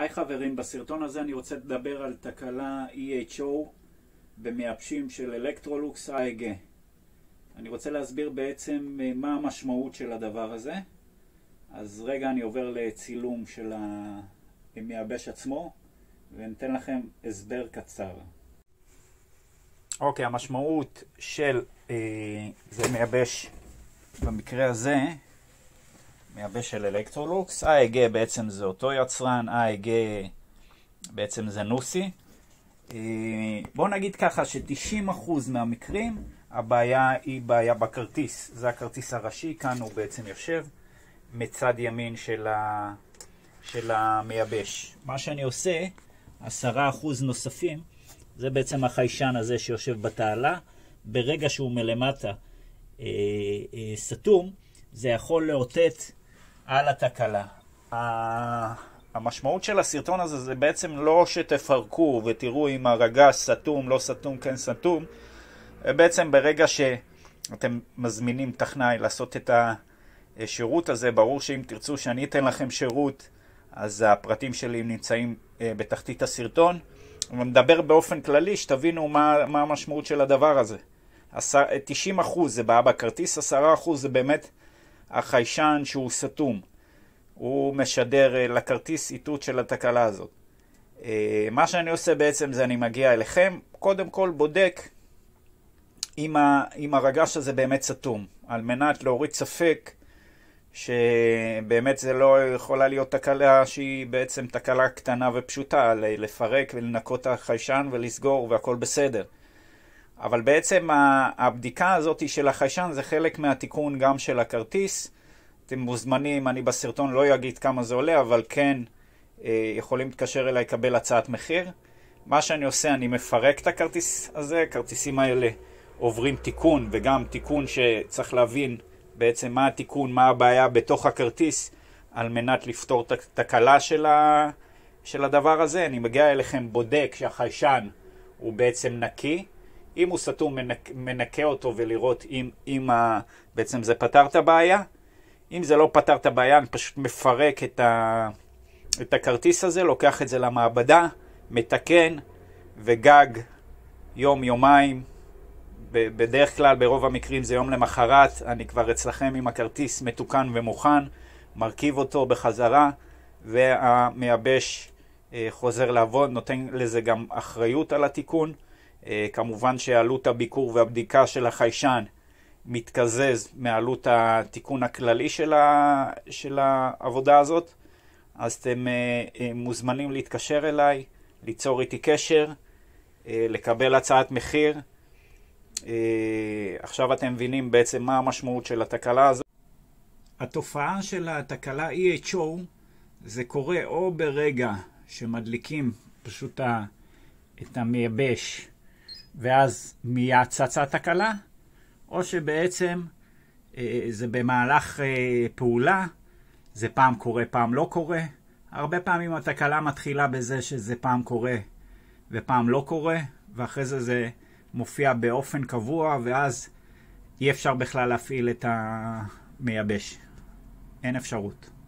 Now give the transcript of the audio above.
היי חברים, בסרטון הזה אני רוצה לדבר על תקלה EHO במייבשים של אלקטרולוקס AEG. אני רוצה להסביר בעצם אה, מה המשמעות של הדבר הזה. אז רגע אני עובר לצילום של המייבש עצמו וניתן לכם הסבר קצר. אוקיי, okay, המשמעות של אה, זה מייבש במקרה הזה מייבא של אלקטרולוקס. AEG בעצם זה אותו יצרן, AEG בעצם זה נוסי. אה, בואו נגיד ככה ש-90% מהמקרים הבעיה היא בעיה בכרטיס. זה הכרטיס הראשי, כאן הוא בעצם יושב מצד ימין של, ה... של המייבש. מה שאני עושה, 10% נוספים, זה בעצם החיישן הזה שיושב בתעלה. ברגע שהוא מלמטה אה, אה, סתום, זה יכול לאותת על התקלה. המשמעות של הסרטון הזה זה בעצם לא שתפרקו ותראו אם הרגש סתום, לא סתום, כן סתום. בעצם ברגע שאתם מזמינים טכנאי לעשות את השירות הזה, ברור שאם תרצו שאני אתן לכם שירות, אז הפרטים שלי נמצאים אה, בתחתית הסרטון. אני מדבר באופן כללי, שתבינו מה, מה המשמעות של הדבר הזה. 90% זה בעיה בכרטיס, 10% זה באמת החיישן שהוא סתום. הוא משדר אה, לכרטיס איתות של התקלה הזאת. אה, מה שאני עושה בעצם זה אני מגיע אליכם, קודם כל בודק אם, ה, אם הרגש הזה באמת סתום, על מנת להוריד ספק שבאמת זה לא יכולה להיות תקלה שהיא בעצם תקלה קטנה ופשוטה, לפרק ולנקות את החיישן ולסגור והכל בסדר. אבל בעצם הבדיקה הזאת של החיישן זה חלק מהתיקון גם של הכרטיס. אתם מוזמנים, אני בסרטון לא אגיד כמה זה עולה, אבל כן אה, יכולים להתקשר אליי לקבל הצעת מחיר. מה שאני עושה, אני מפרק את הכרטיס הזה, הכרטיסים האלה עוברים תיקון, וגם תיקון שצריך להבין בעצם מה התיקון, מה הבעיה בתוך הכרטיס, על מנת לפתור את התקלה של, ה... של הדבר הזה. אני מגיע אליכם, בודק שהחיישן הוא בעצם נקי. אם הוא סתום, מנק, מנקה אותו ולראות אם, אם ה, בעצם זה פתר את הבעיה. אם זה לא פתר את הבעיה, אני פשוט מפרק את, ה, את הכרטיס הזה, לוקח את זה למעבדה, מתקן, וגג יום-יומיים, בדרך כלל, ברוב המקרים זה יום למחרת, אני כבר אצלכם עם הכרטיס מתוקן ומוכן, מרכיב אותו בחזרה, והמייבש אה, חוזר לעבוד, נותן לזה גם אחריות על התיקון. אה, כמובן שעלות הביקור והבדיקה של החיישן מתקזז מעלות התיקון הכללי של, ה, של העבודה הזאת, אז אתם אה, אה, מוזמנים להתקשר אליי, ליצור איתי קשר, לקבל הצעת מחיר. עכשיו אתם מבינים בעצם מה המשמעות של התקלה הזאת. התופעה של התקלה EHO זה קורה או ברגע שמדליקים פשוט את המייבש ואז צצה תקלה, או שבעצם אה, זה במהלך אה, פעולה, זה פעם קורה, פעם לא קורה. הרבה פעמים התקלה מתחילה בזה שזה פעם קורה ופעם לא קורה, ואחרי זה זה מופיע באופן קבוע, ואז אי אפשר בכלל להפעיל את המייבש. אין אפשרות.